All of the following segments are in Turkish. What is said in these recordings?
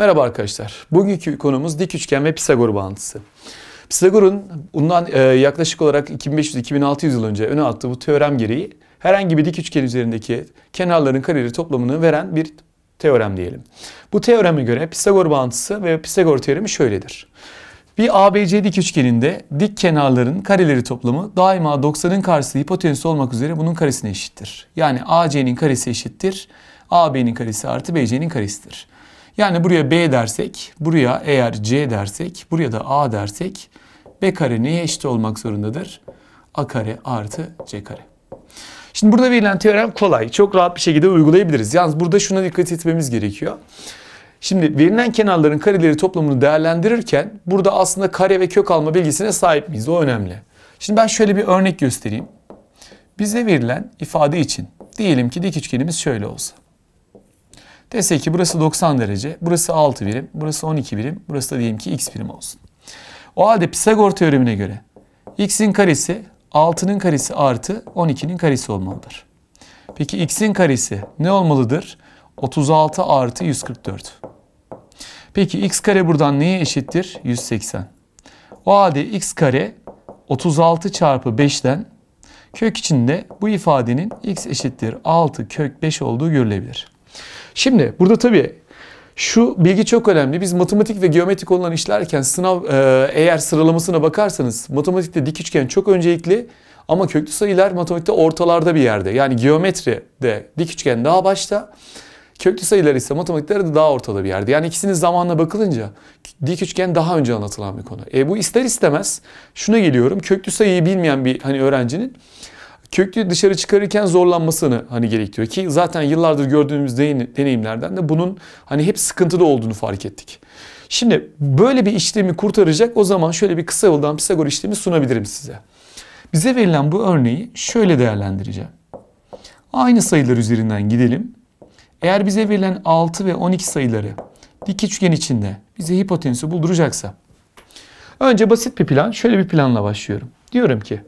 Merhaba arkadaşlar. Bugünkü konumuz dik üçgen ve Pisagor bağıntısı. Pisagor'un bundan e, yaklaşık olarak 2500-2600 yıl önce öne attığı bu teorem gereği herhangi bir dik üçgen üzerindeki kenarların kareleri toplamını veren bir teorem diyelim. Bu teoreme göre Pisagor bağıntısı ve Pisagor teoremi şöyledir. Bir ABC dik üçgeninde dik kenarların kareleri toplamı daima 90'ın karşısı hipotenüs olmak üzere bunun karesine eşittir. Yani AC'nin karesi eşittir. AB'nin karesi artı BC'nin karesidir. Yani buraya B dersek, buraya eğer C dersek, buraya da A dersek B kare neye eşit olmak zorundadır? A kare artı C kare. Şimdi burada verilen teorem kolay. Çok rahat bir şekilde uygulayabiliriz. Yalnız burada şuna dikkat etmemiz gerekiyor. Şimdi verilen kenarların kareleri toplamını değerlendirirken burada aslında kare ve kök alma bilgisine sahip miyiz? O önemli. Şimdi ben şöyle bir örnek göstereyim. Bize verilen ifade için diyelim ki dik üçgenimiz şöyle olsa. Dese ki burası 90 derece, burası 6 birim, burası 12 birim, burası da diyelim ki x birim olsun. O halde Pisagor teoremine göre x'in karesi 6'nın karesi artı 12'nin karesi olmalıdır. Peki x'in karesi ne olmalıdır? 36 artı 144. Peki x kare buradan neye eşittir? 180. O halde x kare 36 çarpı 5'ten kök içinde bu ifadenin x eşittir 6 kök 5 olduğu görülebilir. Şimdi burada tabii şu bilgi çok önemli. Biz matematik ve geometrik olan işlerken sınav e, eğer sıralamasına bakarsanız matematikte dik üçgen çok öncelikli ama köklü sayılar matematikte ortalarda bir yerde. Yani geometri de dik üçgen daha başta. Köklü sayılar ise matematikte de daha ortada bir yerde. Yani ikisinin zamanla bakılınca dik üçgen daha önce anlatılan bir konu. E bu ister istemez şuna geliyorum. Köklü sayıyı bilmeyen bir hani öğrencinin köklü dışarı çıkarırken zorlanmasını hani gerektiriyor ki zaten yıllardır gördüğümüz deneyimlerden de bunun hani hep sıkıntıda olduğunu fark ettik. Şimdi böyle bir işlemi kurtaracak o zaman şöyle bir kısa yoldan Pisagor işlemi sunabilirim size. Bize verilen bu örneği şöyle değerlendireceğim. Aynı sayılar üzerinden gidelim. Eğer bize verilen 6 ve 12 sayıları dik üçgen içinde bize hipotenüsü bulduracaksa önce basit bir plan şöyle bir planla başlıyorum. Diyorum ki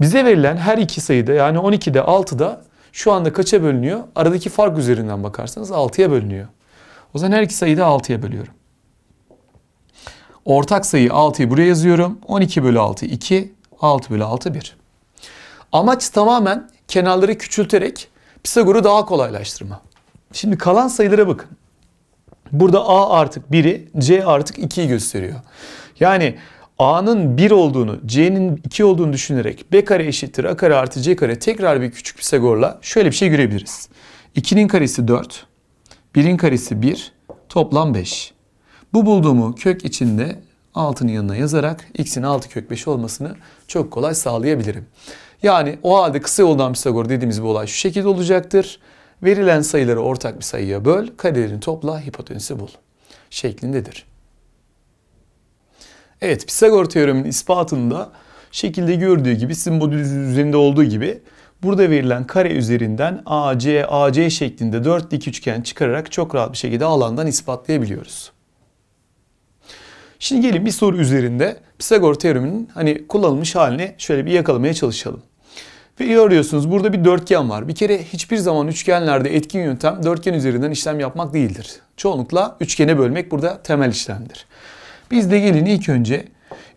bize verilen her iki sayıda yani 12'de 6'da şu anda kaça bölünüyor? Aradaki fark üzerinden bakarsanız 6'ya bölünüyor. O zaman her iki sayıda 6'ya bölüyorum. Ortak sayı 6'yı buraya yazıyorum. 12 bölü 6 2, 6 bölü 6 1. Amaç tamamen kenarları küçülterek Pisagor'u daha kolaylaştırma. Şimdi kalan sayılara bakın. Burada A artık 1'i, C artık 2'yi gösteriyor. Yani A'nın 1 olduğunu, C'nin 2 olduğunu düşünerek B kare eşittir A kare artı C kare tekrar bir küçük bir Pisagor'la şöyle bir şey görebiliriz. 2'nin karesi 4, 1'in karesi 1, toplam 5. Bu bulduğumu kök içinde 6'nın yanına yazarak x'in 6 kök 5 olmasını çok kolay sağlayabilirim. Yani o halde kısa yoldan Pisagor dediğimiz bu olay şu şekilde olacaktır. Verilen sayıları ortak bir sayıya böl, karelerin topla, hipotenüsü bul şeklindedir. Evet Pisagor teoreminin ispatında şekilde gördüğü gibi sizin bu düz üzerinde olduğu gibi burada verilen kare üzerinden AC, AC şeklinde dört dik üçgen çıkararak çok rahat bir şekilde alandan ispatlayabiliyoruz. Şimdi gelin bir soru üzerinde Pisagor teoreminin hani kullanılmış halini şöyle bir yakalamaya çalışalım. Ve görüyorsunuz burada bir dörtgen var. Bir kere hiçbir zaman üçgenlerde etkin yöntem dörtgen üzerinden işlem yapmak değildir. Çoğunlukla üçgene bölmek burada temel işlemdir. Biz de gelin ilk önce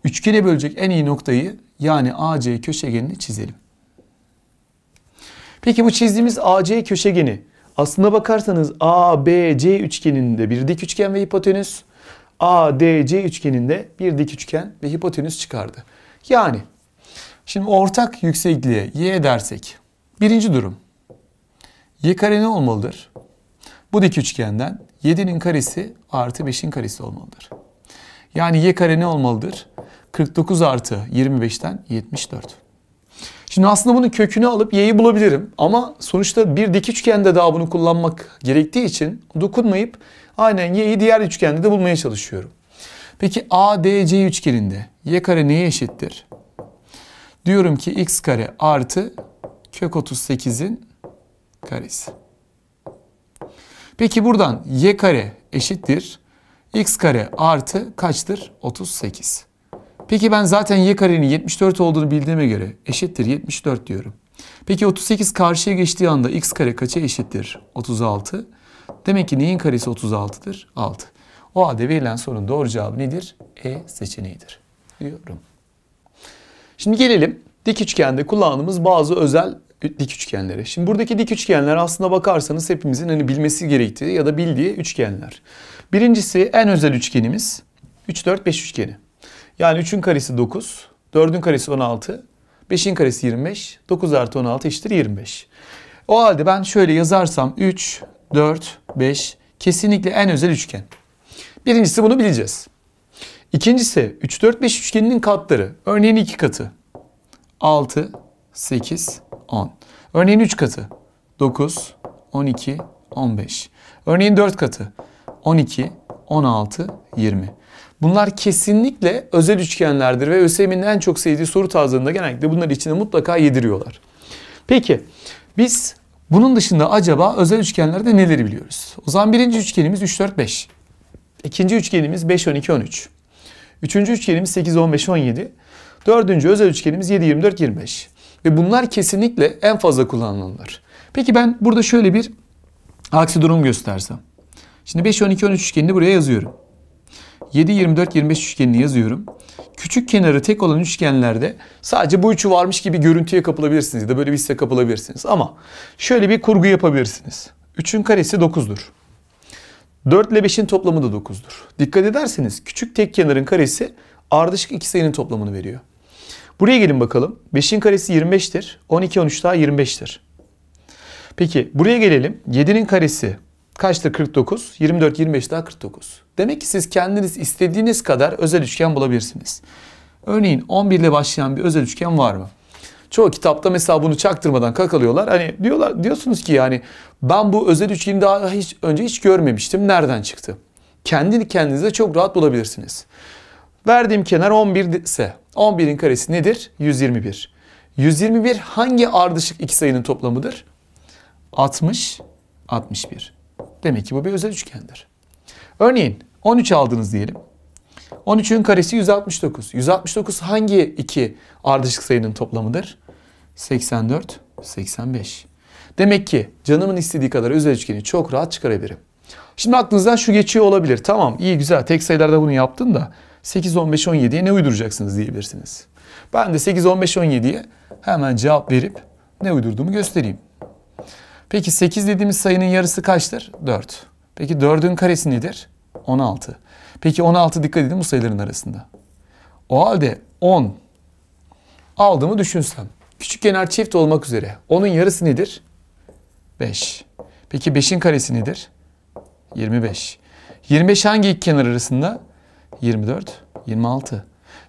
üçgene bölecek en iyi noktayı yani AC köşegenini çizelim. Peki bu çizdiğimiz AC köşegeni aslına bakarsanız ABC üçgeninde bir dik üçgen ve hipotenüs, ADC üçgeninde bir dik üçgen ve hipotenüs çıkardı. Yani şimdi ortak yüksekliğe y dersek birinci durum y kare ne olmalıdır? Bu dik üçgenden 7'nin karesi artı 5'in karesi olmalıdır. Yani y kare ne olmalıdır? 49 artı 25'ten 74. Şimdi aslında bunun kökünü alıp y'yi bulabilirim. Ama sonuçta bir dik üçgende daha bunu kullanmak gerektiği için dokunmayıp aynen y'yi diğer üçgende de bulmaya çalışıyorum. Peki ADC üçgeninde y kare neye eşittir? Diyorum ki x kare artı kök 38'in karesi. Peki buradan y kare eşittir x kare artı kaçtır? 38. Peki ben zaten y karenin 74 olduğunu bildiğime göre eşittir 74 diyorum. Peki 38 karşıya geçtiği anda x kare kaça eşittir? 36. Demek ki neyin karesi 36'dır? 6. O halde verilen sorunun doğru cevabı nedir? E seçeneğidir diyorum. Şimdi gelelim dik üçgende kullandığımız bazı özel dik üçgenlere. Şimdi buradaki dik üçgenler aslında bakarsanız hepimizin hani bilmesi gerektiği ya da bildiği üçgenler. Birincisi en özel üçgenimiz 3, 4, 5 üçgeni. Yani 3'ün karesi 9, 4'ün karesi 16, 5'in karesi 25, 9 artı 16 eşittir 25. O halde ben şöyle yazarsam 3, 4, 5 kesinlikle en özel üçgen. Birincisi bunu bileceğiz. İkincisi 3, 4, 5 üçgeninin katları. Örneğin 2 katı. 6, 8, 10. Örneğin 3 katı. 9, 12, 15. Örneğin 4 katı. 12, 16, 20. Bunlar kesinlikle özel üçgenlerdir ve ÖSYM'nin en çok sevdiği soru tarzlarında genellikle bunları içine mutlaka yediriyorlar. Peki biz bunun dışında acaba özel üçgenlerde neleri biliyoruz? O zaman birinci üçgenimiz 3, 4, 5. İkinci üçgenimiz 5, 12, 13. Üçüncü üçgenimiz 8, 15, 17. Dördüncü özel üçgenimiz 7, 24, 25. Ve bunlar kesinlikle en fazla kullanılanlar. Peki ben burada şöyle bir aksi durum göstersem. Şimdi 5, 12, 13 üçgenini buraya yazıyorum. 7, 24, 25 üçgenini yazıyorum. Küçük kenarı tek olan üçgenlerde sadece bu üçü varmış gibi görüntüye kapılabilirsiniz ya da böyle bir hisse kapılabilirsiniz. Ama şöyle bir kurgu yapabilirsiniz. 3'ün karesi 9'dur. 4 ile 5'in toplamı da 9'dur. Dikkat ederseniz küçük tek kenarın karesi ardışık iki sayının toplamını veriyor. Buraya gelin bakalım. 5'in karesi 25'tir. 12, 13 daha 25'tir. Peki buraya gelelim. 7'nin karesi kaçtı 49? 24, 25 daha 49. Demek ki siz kendiniz istediğiniz kadar özel üçgen bulabilirsiniz. Örneğin 11 ile başlayan bir özel üçgen var mı? Çoğu kitapta mesela bunu çaktırmadan kakalıyorlar. Hani diyorlar diyorsunuz ki yani ben bu özel üçgeni daha hiç önce hiç görmemiştim. Nereden çıktı? Kendini kendinize çok rahat bulabilirsiniz. Verdiğim kenar 11 ise 11'in karesi nedir? 121. 121 hangi ardışık iki sayının toplamıdır? 60, 61. Demek ki bu bir özel üçgendir. Örneğin 13 aldınız diyelim. 13'ün karesi 169. 169 hangi iki ardışık sayının toplamıdır? 84, 85. Demek ki canımın istediği kadar özel üçgeni çok rahat çıkarabilirim. Şimdi aklınızdan şu geçiyor olabilir. Tamam iyi güzel tek sayılarda bunu yaptın da 8, 15, 17'ye ne uyduracaksınız diyebilirsiniz. Ben de 8, 15, 17'ye hemen cevap verip ne uydurduğumu göstereyim. Peki 8 dediğimiz sayının yarısı kaçtır? 4. Peki 4'ün karesi nedir? 16. Peki 16 dikkat edin bu sayıların arasında. O halde 10 aldığımı düşünsem. Küçük kenar çift olmak üzere. 10'un yarısı nedir? 5. Peki 5'in karesi nedir? 25. 25 hangi iki kenar arasında? 24, 26.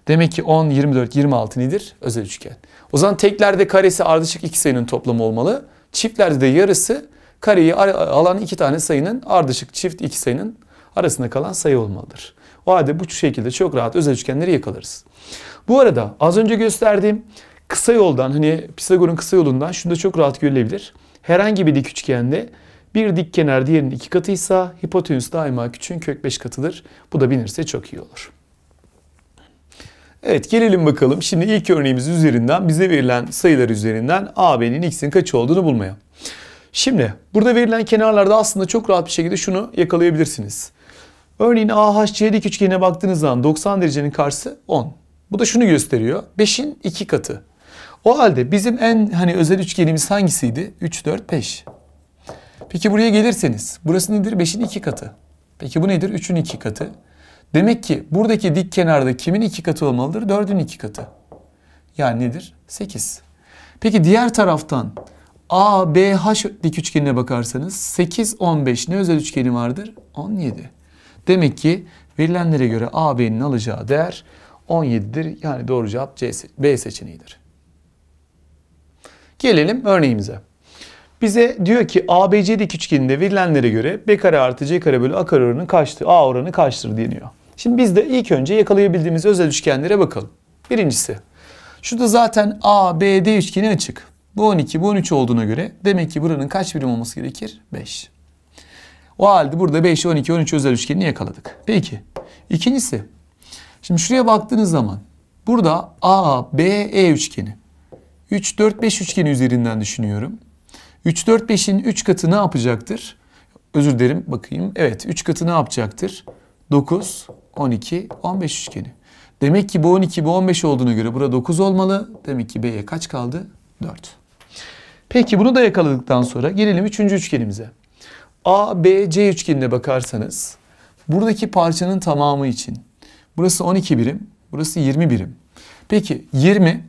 Demek ki 10, 24, 26 nedir? Özel üçgen. O zaman teklerde karesi ardışık iki sayının toplamı olmalı. Çiftlerde de yarısı kareyi alan iki tane sayının ardışık çift iki sayının arasında kalan sayı olmalıdır. O halde bu şekilde çok rahat özel üçgenleri yakalarız. Bu arada az önce gösterdiğim kısa yoldan hani Pisagor'un kısa yolundan şunu da çok rahat görülebilir. Herhangi bir dik üçgende bir dik kenar diğerinin iki katıysa hipotenüs daima küçüğün kök 5 katıdır. Bu da bilirse çok iyi olur. Evet gelelim bakalım şimdi ilk örneğimiz üzerinden bize verilen sayılar üzerinden A, B'nin X'in kaç olduğunu bulmaya. Şimdi burada verilen kenarlarda aslında çok rahat bir şekilde şunu yakalayabilirsiniz. Örneğin AHC dik üçgene baktığınız zaman 90 derecenin karşısı 10. Bu da şunu gösteriyor. 5'in 2 katı. O halde bizim en hani özel üçgenimiz hangisiydi? 3, 4, 5. Peki buraya gelirseniz burası nedir? 5'in 2 katı. Peki bu nedir? 3'ün 2 katı. Demek ki buradaki dik kenarda kimin iki katı olmalıdır? 4'ün iki katı. Yani nedir? 8. Peki diğer taraftan ABH dik üçgenine bakarsanız 8, 15 ne özel üçgeni vardır? 17. Demek ki verilenlere göre AB'nin alacağı değer 17'dir. Yani doğru cevap C, B seçeneğidir. Gelelim örneğimize. Bize diyor ki ABC'deki üçgeninde verilenlere göre B kare artı C kare bölü A kare oranı kaçtır? A oranı kaçtır deniyor. Şimdi biz de ilk önce yakalayabildiğimiz özel üçgenlere bakalım. Birincisi. Şurada zaten ABD üçgeni açık. Bu 12, bu 13 olduğuna göre demek ki buranın kaç birim olması gerekir? 5. O halde burada 5, 12, 13 özel üçgenini yakaladık. Peki. İkincisi. Şimdi şuraya baktığınız zaman burada ABE üçgeni. 3, 4, 5 üçgeni üzerinden düşünüyorum. 3, 4, 5'in 3 katı ne yapacaktır? Özür dilerim bakayım. Evet 3 katı ne yapacaktır? 9, 12, 15 üçgeni. Demek ki bu 12, bu 15 olduğuna göre burada 9 olmalı. Demek ki B'ye kaç kaldı? 4. Peki bunu da yakaladıktan sonra gelelim 3. üçgenimize. ABC B, üçgenine bakarsanız buradaki parçanın tamamı için burası 12 birim, burası 20 birim. Peki 20,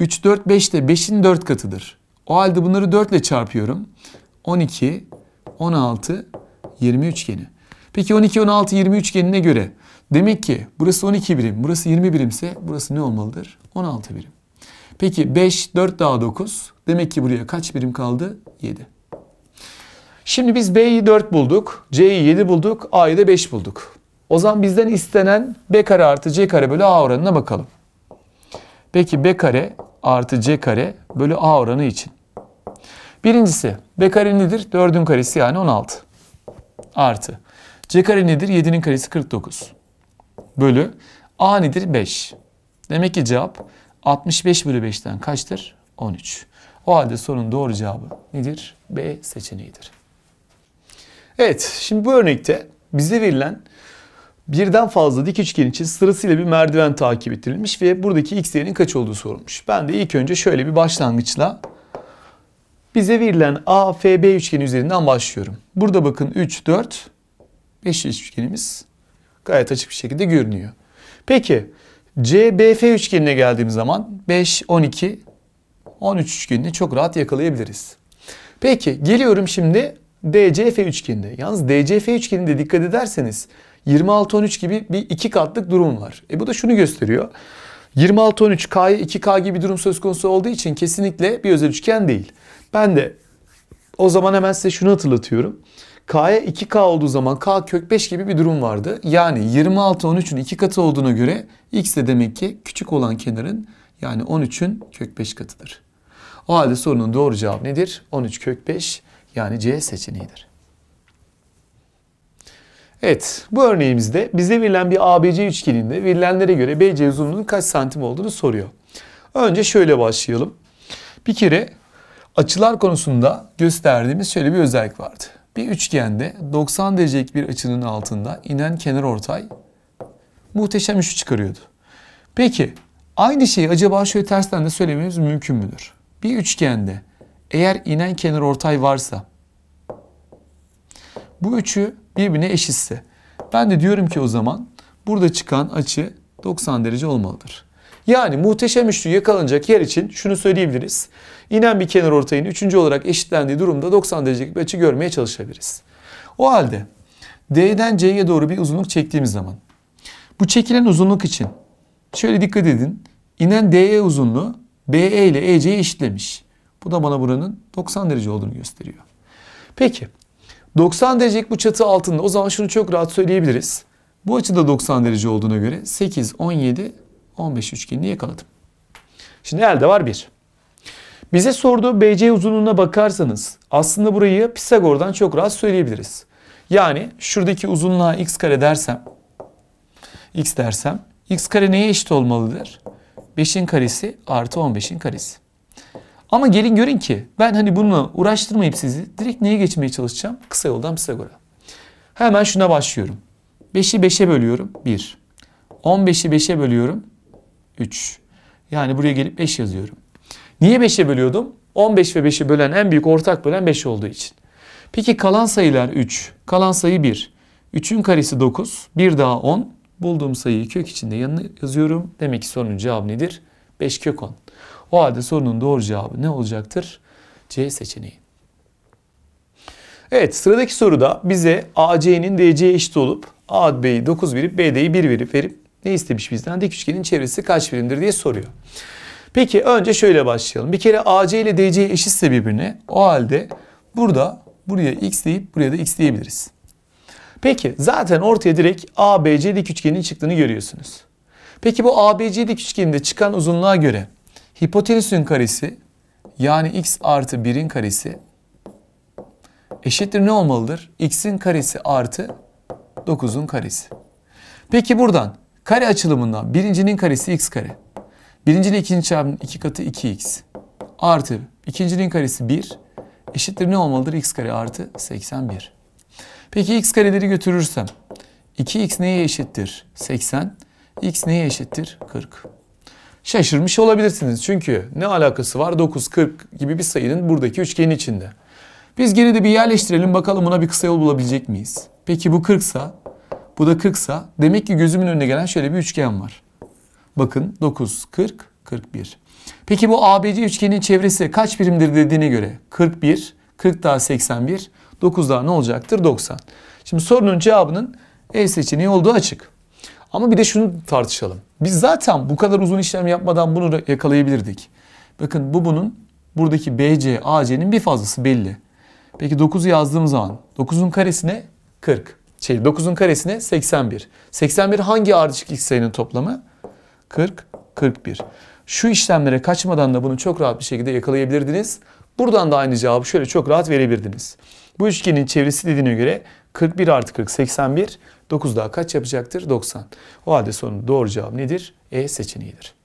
3, 4, 5 de 5'in 4 katıdır. O halde bunları 4 ile çarpıyorum. 12, 16, 20 üçgeni. Peki 12, 16, 20 üçgenine göre demek ki burası 12 birim, burası 20 birimse burası ne olmalıdır? 16 birim. Peki 5, 4 daha 9. Demek ki buraya kaç birim kaldı? 7. Şimdi biz B'yi 4 bulduk, C'yi 7 bulduk, A'yı da 5 bulduk. O zaman bizden istenen B kare artı C kare bölü A oranına bakalım. Peki B kare artı c kare bölü a oranı için. Birincisi b kare nedir? 4'ün karesi yani 16. Artı c kare nedir? 7'nin karesi 49. Bölü a nedir? 5. Demek ki cevap 65 bölü 5'ten kaçtır? 13. O halde sorunun doğru cevabı nedir? B seçeneğidir. Evet şimdi bu örnekte bize verilen birden fazla dik üçgen için sırasıyla bir merdiven takip ettirilmiş ve buradaki x değerinin kaç olduğu sorulmuş. Ben de ilk önce şöyle bir başlangıçla bize verilen AFB üçgeni üzerinden başlıyorum. Burada bakın 3, 4, 5 üçgenimiz gayet açık bir şekilde görünüyor. Peki CBF üçgenine geldiğim zaman 5, 12, 13 üçgenini çok rahat yakalayabiliriz. Peki geliyorum şimdi DCF üçgenine. Yalnız DCF üçgeninde dikkat ederseniz 26-13 gibi bir iki katlık durum var. E bu da şunu gösteriyor. 26-13 K'ya 2K gibi durum söz konusu olduğu için kesinlikle bir özel üçgen değil. Ben de o zaman hemen size şunu hatırlatıyorum. K'ya 2K olduğu zaman K kök 5 gibi bir durum vardı. Yani 26-13'ün 2 katı olduğuna göre X de demek ki küçük olan kenarın yani 13'ün kök 5 katıdır. O halde sorunun doğru cevabı nedir? 13 kök 5 yani C seçeneğidir. Evet, bu örneğimizde bize verilen bir ABC üçgeninde verilenlere göre BC uzunluğunun kaç santim olduğunu soruyor. Önce şöyle başlayalım. Bir kere açılar konusunda gösterdiğimiz şöyle bir özellik vardı. Bir üçgende 90 derecelik bir açının altında inen kenar ortay muhteşem üçlü çıkarıyordu. Peki aynı şeyi acaba şöyle tersten de söylememiz mümkün müdür? Bir üçgende eğer inen kenar ortay varsa bu üçü birbirine eşitse. Ben de diyorum ki o zaman burada çıkan açı 90 derece olmalıdır. Yani muhteşem üçlü yakalanacak yer için şunu söyleyebiliriz. İnen bir kenar ortayın üçüncü olarak eşitlendiği durumda 90 derecelik bir açı görmeye çalışabiliriz. O halde D'den C'ye doğru bir uzunluk çektiğimiz zaman bu çekilen uzunluk için şöyle dikkat edin. İnen DE uzunluğu BE ile EC'ye eşitlemiş. Bu da bana buranın 90 derece olduğunu gösteriyor. Peki 90 derecelik bu çatı altında o zaman şunu çok rahat söyleyebiliriz. Bu açıda 90 derece olduğuna göre 8, 17, 15 üçgenini yakaladım. Şimdi elde var 1. Bize sorduğu BC uzunluğuna bakarsanız aslında burayı Pisagor'dan çok rahat söyleyebiliriz. Yani şuradaki uzunluğa x kare dersem x dersem x kare neye eşit olmalıdır? 5'in karesi artı 15'in karesi. Ama gelin görün ki ben hani bununla uğraştırmayıp sizi direkt neye geçmeye çalışacağım? Kısa yoldan Pisagor'a. Hemen şuna başlıyorum. 5'i 5'e bölüyorum. 1. 15'i 5'e bölüyorum. 3. Yani buraya gelip 5 yazıyorum. Niye 5'e bölüyordum? 15 ve 5'i bölen en büyük ortak bölen 5 olduğu için. Peki kalan sayılar 3. Kalan sayı 1. 3'ün karesi 9. 1 daha 10. Bulduğum sayıyı kök içinde yanına yazıyorum. Demek ki sorunun cevabı nedir? 5 kök 10. O halde sorunun doğru cevabı ne olacaktır? C seçeneği. Evet sıradaki soruda bize AC'nin DC'ye eşit olup A B'yi 9 verip BD'yi 1 verip verip ne istemiş bizden? Dik üçgenin çevresi kaç birimdir diye soruyor. Peki önce şöyle başlayalım. Bir kere AC ile DC eşitse birbirine o halde burada buraya x deyip buraya da x diyebiliriz. Peki zaten ortaya direkt ABC dik üçgenin çıktığını görüyorsunuz. Peki bu ABC dik üçgeninde çıkan uzunluğa göre Hipotenüsün karesi yani x artı 1'in karesi eşittir ne olmalıdır? x'in karesi artı 9'un karesi. Peki buradan kare açılımından birincinin karesi x kare. Birincinin ikinci çarpımının iki katı 2x. Artı ikincinin karesi 1 eşittir ne olmalıdır? x kare artı 81. Peki x kareleri götürürsem 2x neye eşittir? 80. x neye eşittir? 40 şaşırmış olabilirsiniz. Çünkü ne alakası var 9, 40 gibi bir sayının buradaki üçgenin içinde. Biz geri de bir yerleştirelim bakalım buna bir kısa yol bulabilecek miyiz? Peki bu 40 sa bu da 40 sa demek ki gözümün önüne gelen şöyle bir üçgen var. Bakın 9, 40, 41. Peki bu ABC üçgenin çevresi kaç birimdir dediğine göre 41, 40 daha 81, 9 daha ne olacaktır? 90. Şimdi sorunun cevabının E seçeneği olduğu açık. Ama bir de şunu tartışalım. Biz zaten bu kadar uzun işlem yapmadan bunu yakalayabilirdik. Bakın bu bunun buradaki BC, AC'nin bir fazlası belli. Peki 9 yazdığım zaman 9'un karesine 40. Şey 9'un karesine 81. 81 hangi ardışık x sayının toplamı? 40, 41. Şu işlemlere kaçmadan da bunu çok rahat bir şekilde yakalayabilirdiniz. Buradan da aynı cevabı şöyle çok rahat verebilirdiniz. Bu üçgenin çevresi dediğine göre 41 artı 40 81. 9 daha kaç yapacaktır? 90. O halde sorunun doğru cevap nedir? E seçeneğidir.